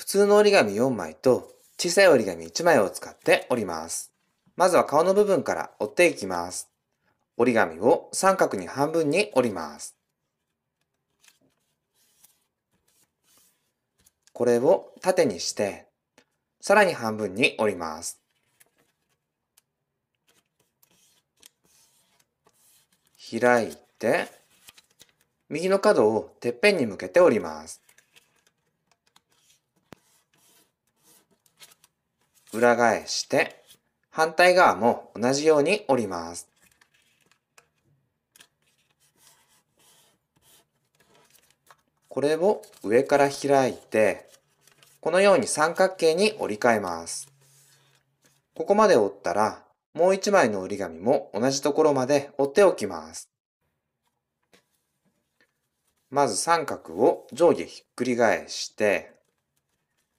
普通の折り紙4枚と小さい折り紙1枚を使って折ります。まずは顔の部分から折っていきます。折り紙を三角に半分に折ります。これを縦にして、さらに半分に折ります。開いて、右の角をてっぺんに向けて折ります。裏返して反対側も同じように折ります。これを上から開いて、このように三角形に折り替えます。ここまで折ったら、もう一枚の折り紙も同じところまで折っておきます。まず三角を上下ひっくり返して、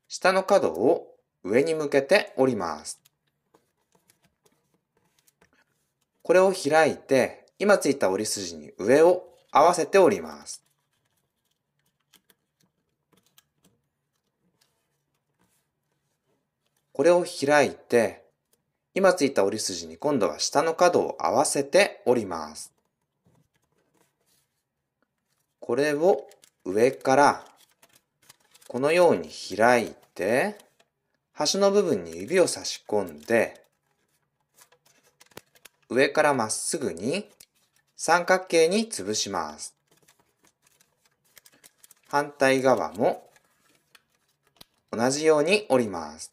下の角を上に向けて折ります。これを開いて、今ついた折り筋に上を合わせて折ります。これを開いて、今ついた折り筋に今度は下の角を合わせて折ります。これを上からこのように開いて、端の部分に指を差し込んで、上からまっすぐに三角形に潰します。反対側も同じように折ります。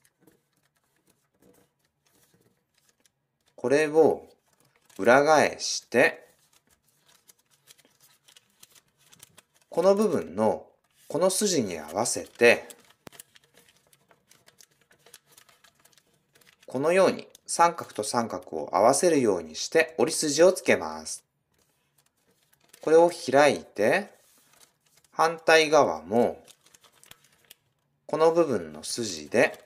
これを裏返して、この部分のこの筋に合わせてこのように三角と三角を合わせるようにして折り筋をつけます。これを開いて、反対側も、この部分の筋で、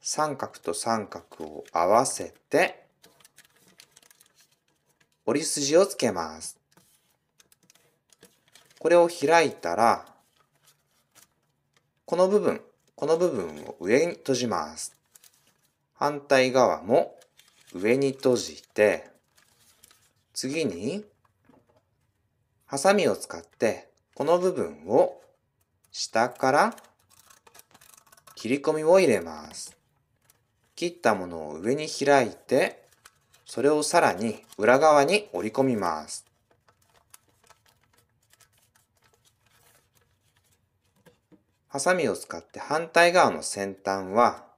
三角と三角を合わせて、折り筋をつけます。これを開いたら、この部分、この部分を上に閉じます。反対側も上に閉じて、次に、ハサミを使って、この部分を下から切り込みを入れます。切ったものを上に開いて、それをさらに裏側に折り込みます。ハサミを使って反対側の先端は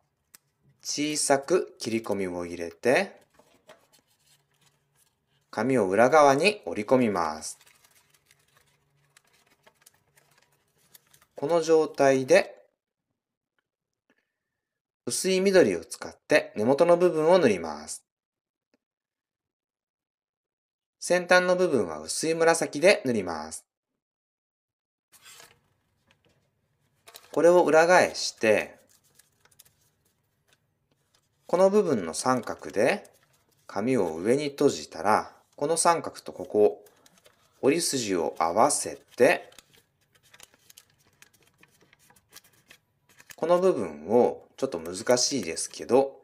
小さく切り込みを入れて、紙を裏側に折り込みます。この状態で、薄い緑を使って根元の部分を塗ります。先端の部分は薄い紫で塗ります。これを裏返して、この部分の三角で紙を上に閉じたら、この三角とここ、折り筋を合わせて、この部分をちょっと難しいですけど、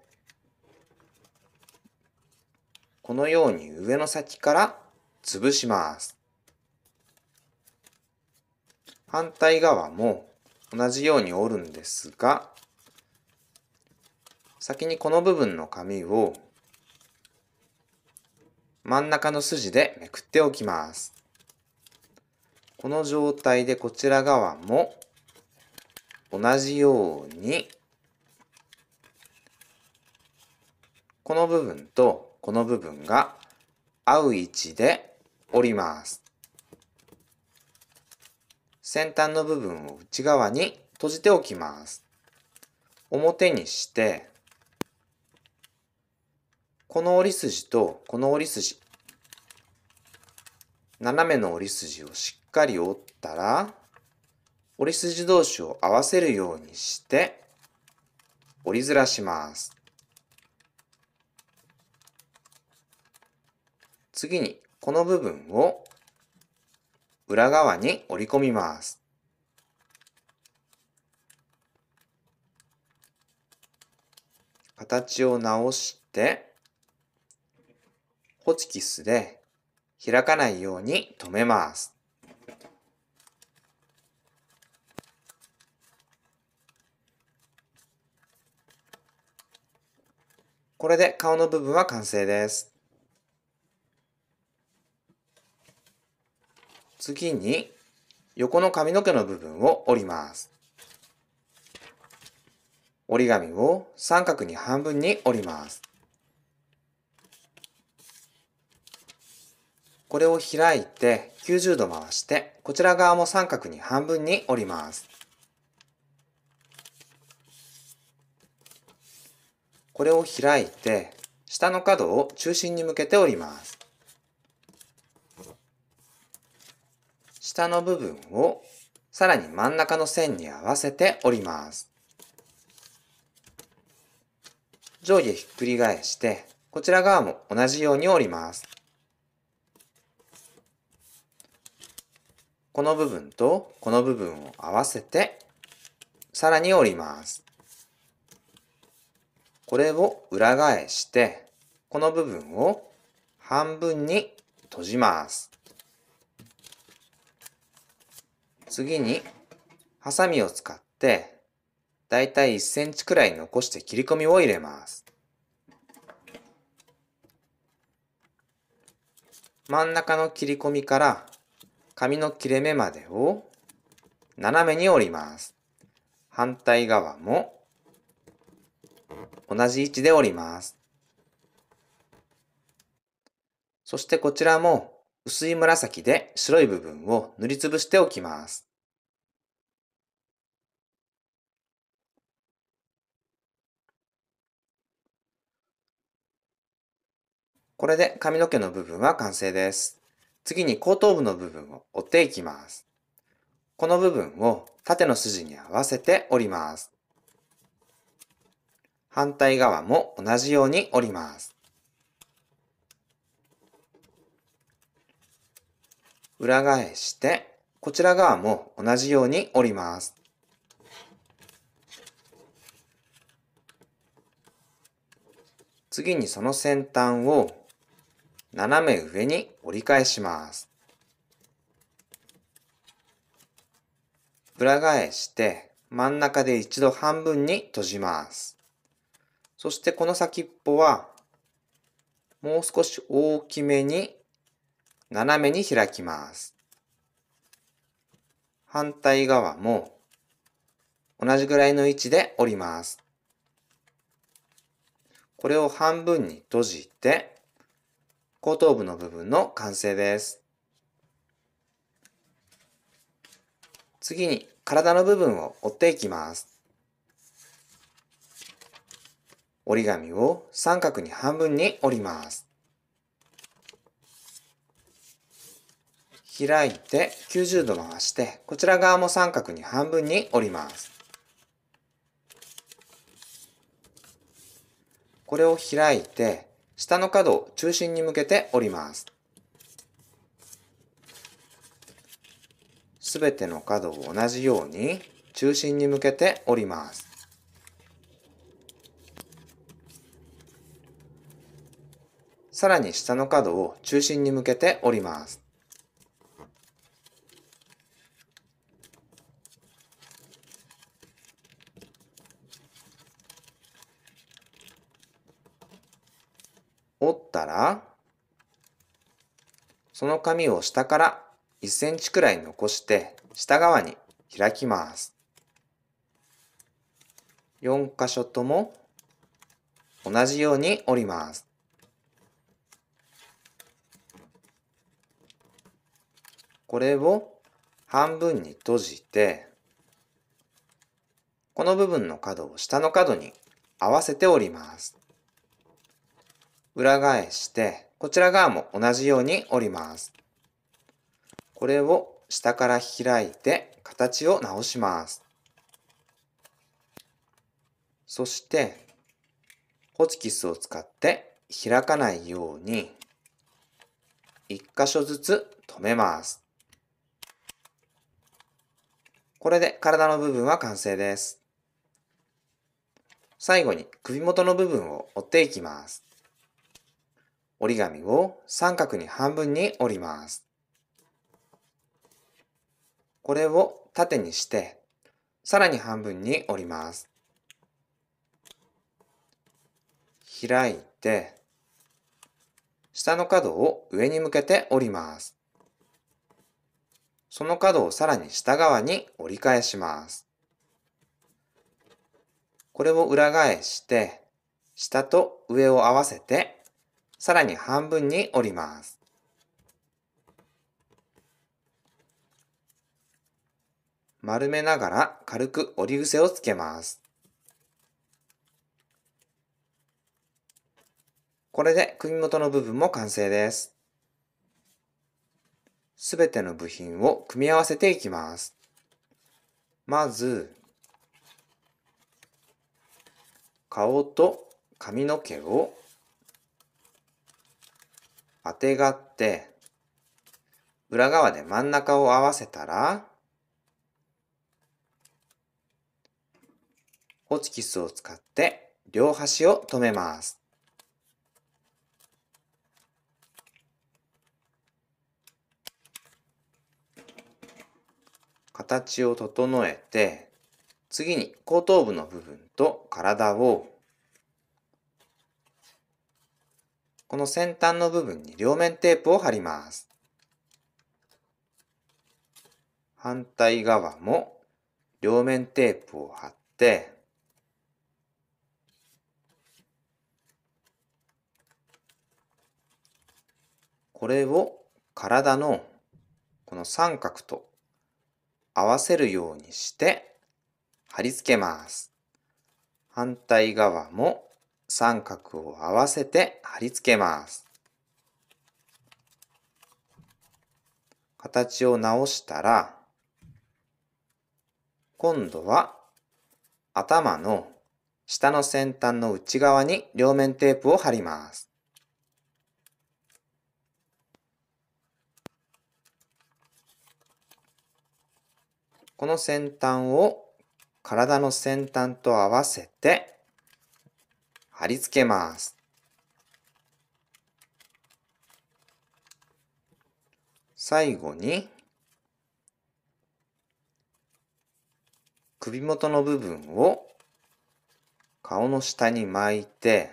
このように上の先から潰します。反対側も同じように折るんですが、先にこの部分の紙を真ん中の筋でめくっておきます。この状態でこちら側も同じようにこの部分とこの部分が合う位置で折ります。先端の部分を内側に閉じておきます。表にしてこの折り筋とこの折り筋、斜めの折り筋をしっかり折ったら、折り筋同士を合わせるようにして、折りずらします。次に、この部分を裏側に折り込みます。形を直して、ホチキスで開かないように留めます。これで顔の部分は完成です。次に横の髪の毛の部分を折ります。折り紙を三角に半分に折ります。これを開いて90度回して、こちら側も三角に半分に折ります。これを開いて、下の角を中心に向けて折ります。下の部分をさらに真ん中の線に合わせて折ります。上下ひっくり返して、こちら側も同じように折ります。この部分とこの部分を合わせて、さらに折ります。これを裏返して、この部分を半分に閉じます。次に、ハサミを使って、だいたい1センチくらい残して切り込みを入れます。真ん中の切り込みから紙の切れ目までを斜めに折ります。反対側も同じ位置で折ります。そしてこちらも薄い紫で白い部分を塗りつぶしておきます。これで髪の毛の部分は完成です。次に後頭部の部分を折っていきます。この部分を縦の筋に合わせて折ります。反対側も同じように折ります。裏返して、こちら側も同じように折ります。次にその先端を斜め上に折り返します。裏返して真ん中で一度半分に閉じます。そしてこの先っぽはもう少し大きめに斜めに開きます。反対側も同じぐらいの位置で折ります。これを半分に閉じて後頭部の部分の完成です。次に体の部分を折っていきます。折り紙を三角に半分に折ります。開いて90度回して、こちら側も三角に半分に折ります。これを開いて下の角を中心に向けて折ります。すべての角を同じように中心に向けて折ります。さらに下の角を中心に向けて折ります。折ったら、その紙を下から1センチくらい残して下側に開きます。4箇所とも同じように折ります。これを半分に閉じて、この部分の角を下の角に合わせて折ります。裏返して、こちら側も同じように折ります。これを下から開いて形を直します。そして、ホチキスを使って開かないように、一箇所ずつ止めます。これで体の部分は完成です。最後に首元の部分を折っていきます。折り紙を三角に半分に折ります。これを縦にして、さらに半分に折ります。開いて、下の角を上に向けて折ります。その角をさらに下側に折り返します。これを裏返して、下と上を合わせてさらに半分に折ります。丸めながら軽く折り癖をつけます。これで首元の部分も完成です。すべての部品を組み合わせていきます。まず、顔と髪の毛をあてがって、裏側で真ん中を合わせたら、ホチキスを使って両端を留めます。形を整えて、次に後頭部の部分と体をこの先端の部分に両面テープを貼ります。反対側も両面テープを貼って、これを体のこの三角と合わせるようにして貼り付けます。反対側も三角を合わせて貼り付けます。形を直したら、今度は頭の下の先端の内側に両面テープを貼ります。この先端を体の先端と合わせて貼り付けます。最後に、首元の部分を顔の下に巻いて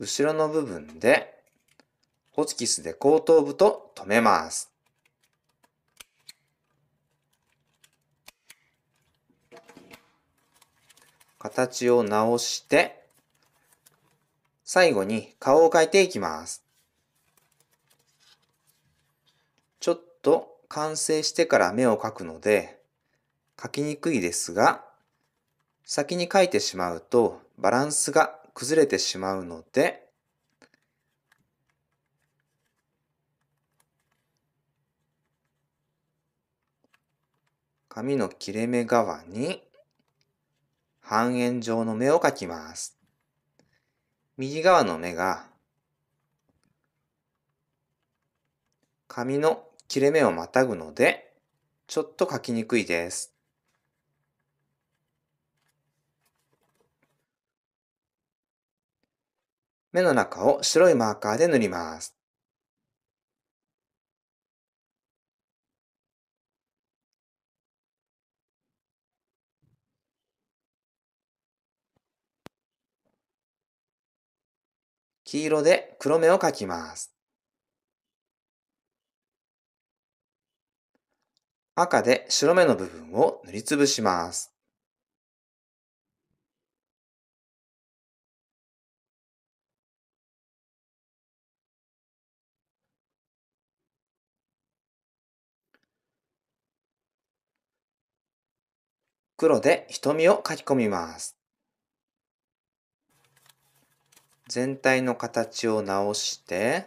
後ろの部分でホチキスで後頭部と留めます。形を直して、最後に顔を描いていきます。ちょっと完成してから目を描くので、描きにくいですが、先に描いてしまうとバランスが崩れてしまうので、紙の切れ目側に半円状の目を描きます。右側の目が紙の切れ目をまたぐのでちょっと描きにくいです。目の中を白いマーカーで塗ります。黄色で黒目を描きます。赤で白目の部分を塗りつぶします。黒で瞳を書き込みます。全体の形を直して、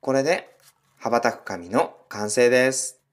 これで羽ばたく紙の完成です。